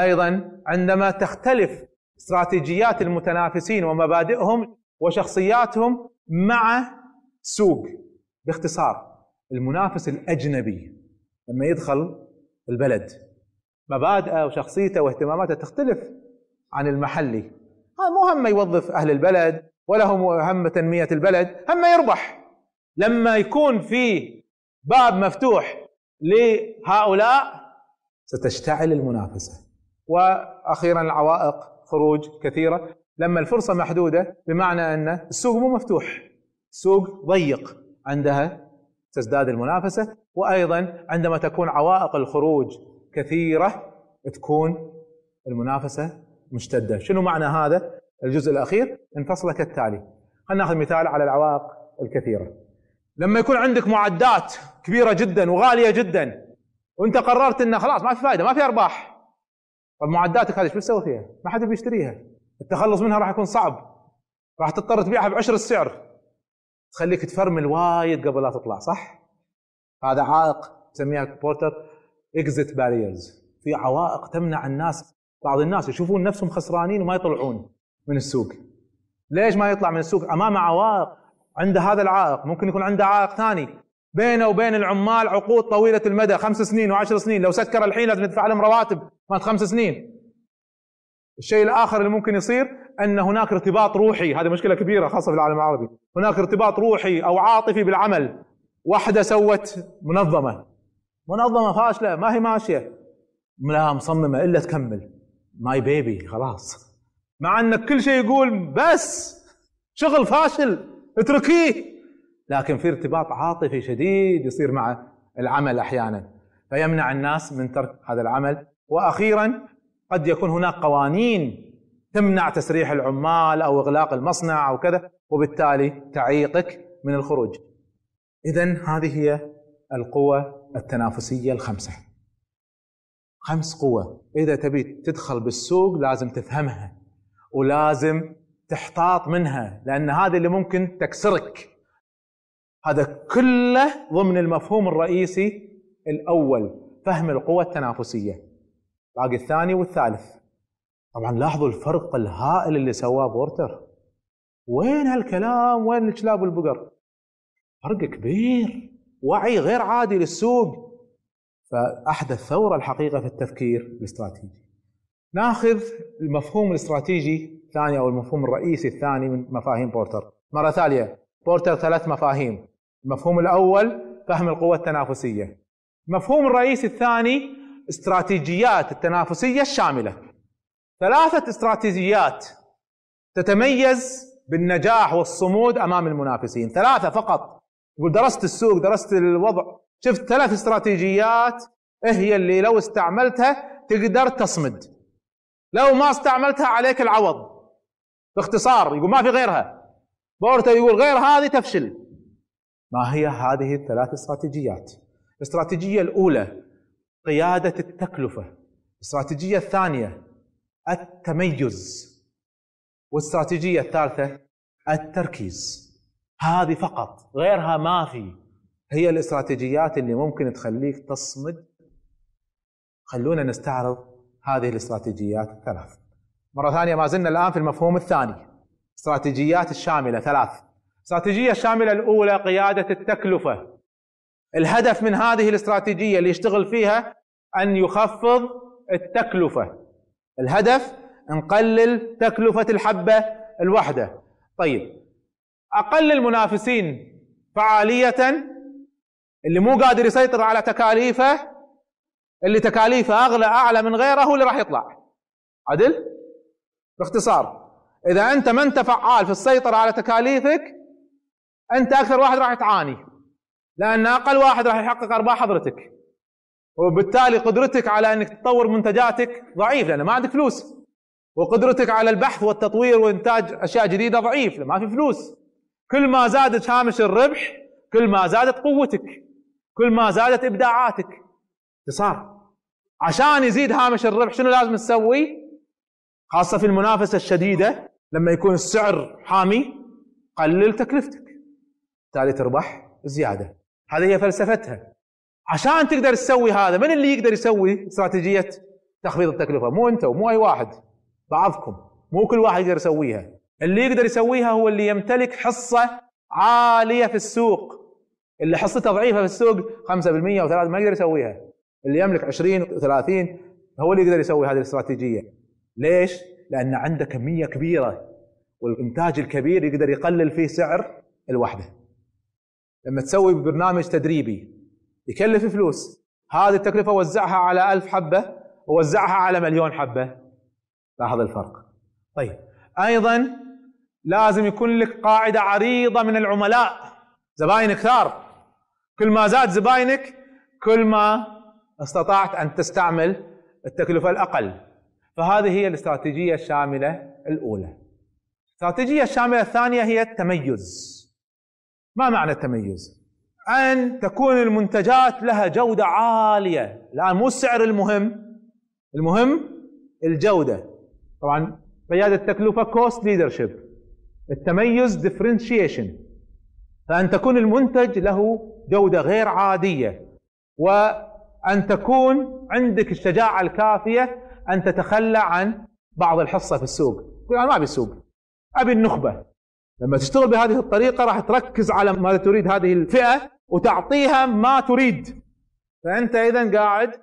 ايضا عندما تختلف استراتيجيات المتنافسين ومبادئهم وشخصياتهم مع سوق باختصار المنافس الاجنبي لما يدخل البلد مبادئه وشخصيته واهتماماته تختلف عن المحلي هذا مو همه يوظف اهل البلد ولا هم هم تنميه البلد همه يربح لما يكون في باب مفتوح لهؤلاء ستشتعل المنافسه واخيرا العوائق خروج كثيره لما الفرصه محدوده بمعنى ان السوق مو مفتوح السوق ضيق عندها تزداد المنافسه وايضا عندما تكون عوائق الخروج كثيره تكون المنافسه مشتده شنو معنى هذا الجزء الاخير انفصله كالتالي خلينا ناخذ مثال على العوائق الكثيره لما يكون عندك معدات كبيره جدا وغاليه جدا وانت قررت انه خلاص ما في فائده ما في ارباح طب معداتك هذه شو بتسوي فيها؟ ما حد بيشتريها التخلص منها راح يكون صعب راح تضطر تبيعها بعشر السعر تخليك تفرمل وايد قبل لا تطلع صح؟ هذا عائق تسميها بورتر اكزيت باريرز في عوائق تمنع الناس بعض الناس يشوفون نفسهم خسرانين وما يطلعون من السوق ليش ما يطلع من السوق امامه عوائق عنده هذا العائق ممكن يكون عنده عائق ثاني بينه وبين العمال عقود طويلة المدى خمس سنين وعشر سنين لو سكر الحين لازم ندفع لهم رواتب مالت خمس سنين الشيء الآخر اللي ممكن يصير أن هناك ارتباط روحي هذه مشكلة كبيرة خاصة في العالم العربي هناك ارتباط روحي أو عاطفي بالعمل واحدة سوت منظمة منظمة فاشلة ما هي ماشية لا مصممة إلا تكمل ماي بيبي خلاص مع أن كل شيء يقول بس شغل فاشل اتركيه لكن في ارتباط عاطفي شديد يصير مع العمل احيانا فيمنع الناس من ترك هذا العمل واخيرا قد يكون هناك قوانين تمنع تسريح العمال او اغلاق المصنع او كذا وبالتالي تعيقك من الخروج اذا هذه هي القوة التنافسية الخمسة خمس قوة إذا تبي تدخل بالسوق لازم تفهمها ولازم تحتاط منها لأن هذه اللي ممكن تكسرك هذا كله ضمن المفهوم الرئيسي الاول فهم القوى التنافسيه باقي الثاني والثالث طبعا لاحظوا الفرق الهائل اللي سواه بورتر وين هالكلام وين الكلاب والبقر فرق كبير وعي غير عادي للسوق فاحدث ثوره الحقيقه في التفكير الاستراتيجي ناخذ المفهوم الاستراتيجي الثاني او المفهوم الرئيسي الثاني من مفاهيم بورتر مره ثانيه بورتر ثلاث مفاهيم المفهوم الاول فهم القوة التنافسيه المفهوم الرئيسي الثاني استراتيجيات التنافسيه الشامله ثلاثه استراتيجيات تتميز بالنجاح والصمود امام المنافسين ثلاثه فقط يقول درست السوق درست الوضع شفت ثلاث استراتيجيات هي اللي لو استعملتها تقدر تصمد لو ما استعملتها عليك العوض باختصار يقول ما في غيرها بورتا يقول غير هذه تفشل ما هي هذه الثلاث استراتيجيات الاستراتيجية الأولى قيادة التكلفة الاستراتيجية الثانية التميز والاستراتيجية الثالثة التركيز هذه فقط غيرها ما في هي الاستراتيجيات اللي ممكن تخليك تصمد خلونا نستعرض هذه الاستراتيجيات الثلاث مرة ثانية ما زلنا الآن في المفهوم الثاني استراتيجيات الشاملة ثلاث الاستراتيجية الشاملة الأولى قيادة التكلفة الهدف من هذه الاستراتيجية اللي يشتغل فيها أن يخفض التكلفة الهدف نقلل تكلفة الحبة الواحدة طيب أقل المنافسين فعالية اللي مو قادر يسيطر على تكاليفه اللي تكاليفه أغلى أعلى من غيره هو اللي راح يطلع عدل باختصار إذا أنت ما أنت فعال في السيطرة على تكاليفك انت اكثر واحد راح تعاني لان اقل واحد راح يحقق ارباح حضرتك وبالتالي قدرتك على انك تطور منتجاتك ضعيف لان ما عندك فلوس وقدرتك على البحث والتطوير وانتاج اشياء جديده ضعيف لان ما في فلوس كل ما زادت هامش الربح كل ما زادت قوتك كل ما زادت ابداعاتك صار عشان يزيد هامش الربح شنو لازم تسوي؟ خاصه في المنافسه الشديده لما يكون السعر حامي قلل تكلفتك بالتالي تربح زياده هذه هي فلسفتها عشان تقدر تسوي هذا من اللي يقدر يسوي استراتيجيه تخفيض التكلفه مو انت ومو اي واحد بعضكم مو كل واحد يقدر يسويها اللي يقدر يسويها هو اللي يمتلك حصه عاليه في السوق اللي حصته ضعيفه في السوق 5% او 3 ما يقدر يسويها اللي يملك 20 و 30 هو اللي يقدر يسوي هذه الاستراتيجيه ليش؟ لان عنده كميه كبيره والانتاج الكبير يقدر يقلل فيه سعر الوحده لما تسوي برنامج تدريبي يكلف فلوس هذه التكلفة وزعها على ألف حبة ووزعها على مليون حبة لاحظ الفرق طيب أيضا لازم يكون لك قاعدة عريضة من العملاء زباين كثار كل ما زاد زباينك كل ما استطعت أن تستعمل التكلفة الأقل فهذه هي الاستراتيجية الشاملة الأولى الاستراتيجية الشاملة الثانية هي التميز ما معنى التميز أن تكون المنتجات لها جودة عالية الآن مو السعر المهم المهم الجودة طبعا قيادة التكلفة كوست ليدرشيب التميز ديفرنشيشن فأن تكون المنتج له جودة غير عادية وأن تكون عندك الشجاعة الكافية أن تتخلى عن بعض الحصة في السوق يقول أنا ما أبي السوق أبي النخبة لما تشتغل بهذه الطريقة راح تركز على ماذا تريد هذه الفئة وتعطيها ما تريد فأنت إذا قاعد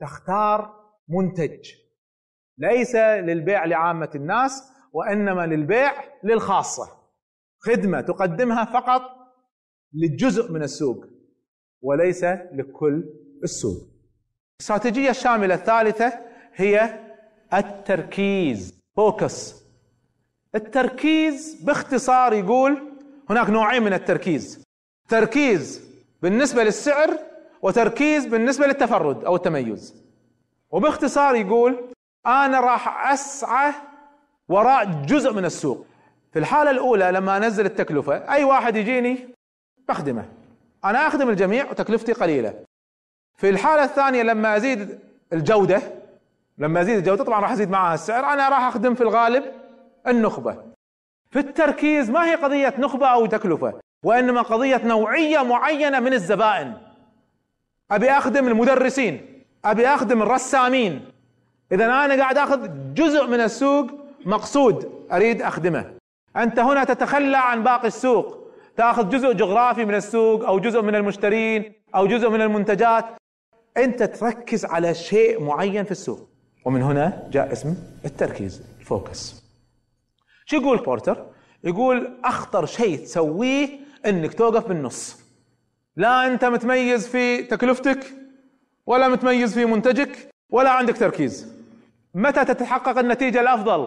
تختار منتج ليس للبيع لعامة الناس وإنما للبيع للخاصة خدمة تقدمها فقط للجزء من السوق وليس لكل السوق الاستراتيجية الشاملة الثالثة هي التركيز فوكس التركيز باختصار يقول هناك نوعين من التركيز تركيز بالنسبة للسعر وتركيز بالنسبة للتفرد أو التميز وباختصار يقول أنا راح أسعى وراء جزء من السوق في الحالة الأولى لما أنزل التكلفة أي واحد يجيني بخدمه أنا أخدم الجميع وتكلفتي قليلة في الحالة الثانية لما أزيد الجودة لما أزيد الجودة طبعا راح أزيد معها السعر أنا راح أخدم في الغالب النخبة في التركيز ما هي قضية نخبة أو تكلفة وإنما قضية نوعية معينة من الزبائن أبي أخدم المدرسين أبي أخدم الرسامين إذا أنا قاعد أخذ جزء من السوق مقصود أريد أخدمه أنت هنا تتخلى عن باقي السوق تأخذ جزء جغرافي من السوق أو جزء من المشترين أو جزء من المنتجات أنت تركز على شيء معين في السوق ومن هنا جاء اسم التركيز الفوكس شو يقول بورتر؟ يقول اخطر شيء تسويه انك توقف بالنص لا انت متميز في تكلفتك ولا متميز في منتجك ولا عندك تركيز متى تتحقق النتيجة الافضل؟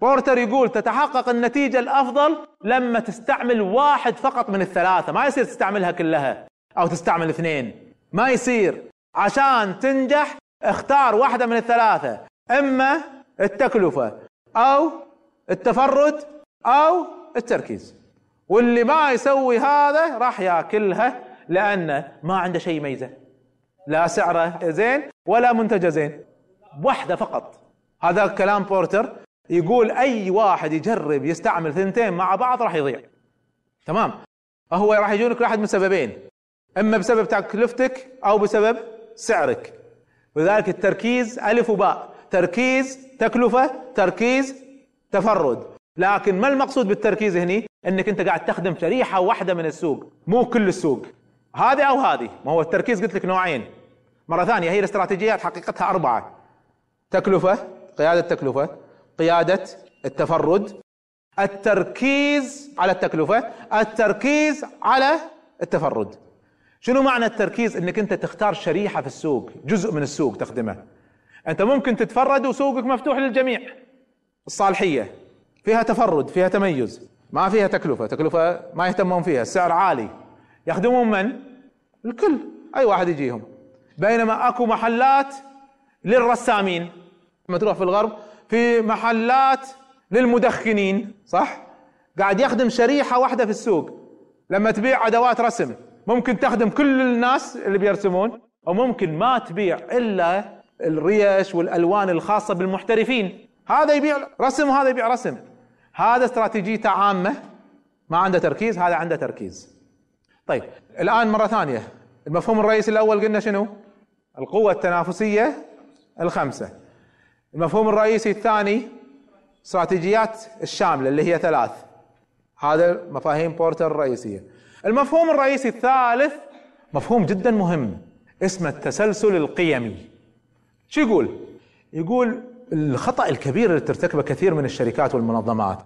بورتر يقول تتحقق النتيجة الافضل لما تستعمل واحد فقط من الثلاثة ما يصير تستعملها كلها او تستعمل اثنين ما يصير عشان تنجح اختار واحدة من الثلاثة اما التكلفة او التفرد او التركيز واللي ما يسوي هذا راح ياكلها لانه ما عنده شيء يميزه لا سعره زين ولا منتجه زين واحده فقط هذا كلام بورتر يقول اي واحد يجرب يستعمل ثنتين مع بعض راح يضيع تمام هو راح يجونك واحد من سببين اما بسبب تكلفتك او بسبب سعرك ولذلك التركيز الف وباء تركيز تكلفه تركيز تفرد لكن ما المقصود بالتركيز هني انك انت قاعد تخدم شريحه واحده من السوق مو كل السوق هذه او هذه ما هو التركيز قلت لك نوعين مره ثانيه هي الاستراتيجيات حقيقتها اربعه تكلفه قياده التكلفه قياده التفرد التركيز على التكلفه التركيز على التفرد شنو معنى التركيز انك انت تختار شريحه في السوق جزء من السوق تخدمه انت ممكن تتفرد وسوقك مفتوح للجميع الصالحيه فيها تفرد فيها تميز ما فيها تكلفه تكلفه ما يهتمون فيها السعر عالي يخدمون من الكل اي واحد يجيهم بينما اكو محلات للرسامين لما تروح في الغرب في محلات للمدخنين صح قاعد يخدم شريحه واحده في السوق لما تبيع ادوات رسم ممكن تخدم كل الناس اللي بيرسمون او ممكن ما تبيع الا الريش والالوان الخاصه بالمحترفين هذا يبيع رسم وهذا يبيع رسم هذا استراتيجيته عامه ما عنده تركيز هذا عنده تركيز طيب الان مره ثانيه المفهوم الرئيسي الاول قلنا شنو؟ القوه التنافسيه الخمسه المفهوم الرئيسي الثاني استراتيجيات الشامله اللي هي ثلاث هذا مفاهيم بورتر الرئيسيه المفهوم الرئيسي الثالث مفهوم جدا مهم اسمه التسلسل القيمي شو يقول؟ يقول الخطأ الكبير اللي ترتكبه كثير من الشركات والمنظمات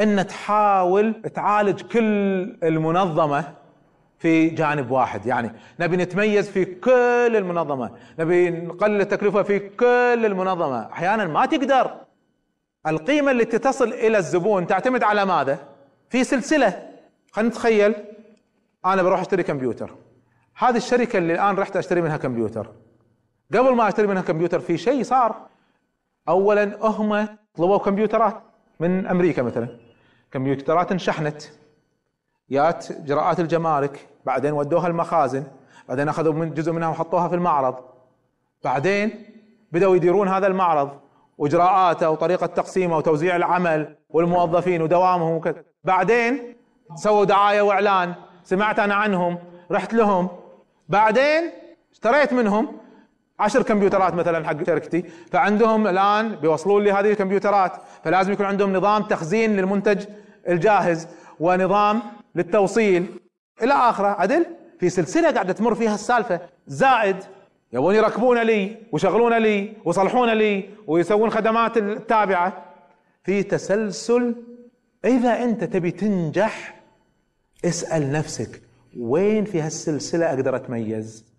أن تحاول تعالج كل المنظمة في جانب واحد يعني نبي نتميز في كل المنظمة نبي نقلل التكلفة في كل المنظمة أحيانا ما تقدر القيمة التي تصل إلى الزبون تعتمد على ماذا في سلسلة خلينا نتخيل أنا بروح أشتري كمبيوتر هذه الشركة اللي الآن رحت أشتري منها كمبيوتر قبل ما أشتري منها كمبيوتر في شيء صار اولا هم طلبوا كمبيوترات من امريكا مثلا كمبيوترات انشحنت جات جراءات الجمارك بعدين ودوها المخازن بعدين اخذوا من جزء منها وحطوها في المعرض بعدين بدأوا يديرون هذا المعرض واجراءاته وطريقه تقسيمه وتوزيع العمل والموظفين ودوامهم وكذا بعدين سووا دعايه واعلان سمعت انا عنهم رحت لهم بعدين اشتريت منهم عشر كمبيوترات مثلا حق شركتي فعندهم الان بيوصلون لي هذه الكمبيوترات فلازم يكون عندهم نظام تخزين للمنتج الجاهز ونظام للتوصيل الى اخره عدل في سلسله قاعده تمر فيها السالفه زائد يبون يركبون لي ويشغلون لي ويصلحون لي ويسوون خدمات التابعه في تسلسل اذا انت تبي تنجح اسال نفسك وين في هالسلسله اقدر اتميز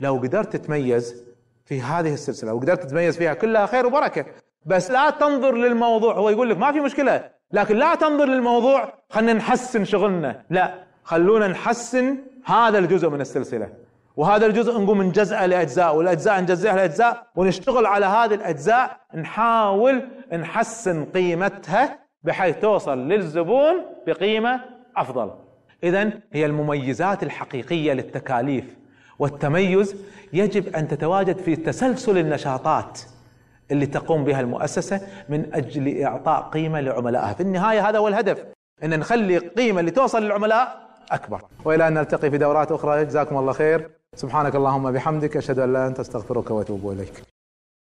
لو قدرت تتميز في هذه السلسله وقدرت تتميز فيها كلها خير وبركه بس لا تنظر للموضوع هو يقول لك ما في مشكله لكن لا تنظر للموضوع خلينا نحسن شغلنا لا خلونا نحسن هذا الجزء من السلسله وهذا الجزء نقوم نجزئه لاجزاء والاجزاء نجزئها لاجزاء ونشتغل على هذه الاجزاء نحاول نحسن قيمتها بحيث توصل للزبون بقيمه افضل اذا هي المميزات الحقيقيه للتكاليف والتميز يجب ان تتواجد في تسلسل النشاطات اللي تقوم بها المؤسسه من اجل اعطاء قيمه لعملائها، في النهايه هذا هو الهدف ان نخلي قيمه اللي توصل للعملاء اكبر، والى ان نلتقي في دورات اخرى جزاكم الله خير، سبحانك اللهم بحمدك اشهد ان لا انت استغفرك واتوب اليك.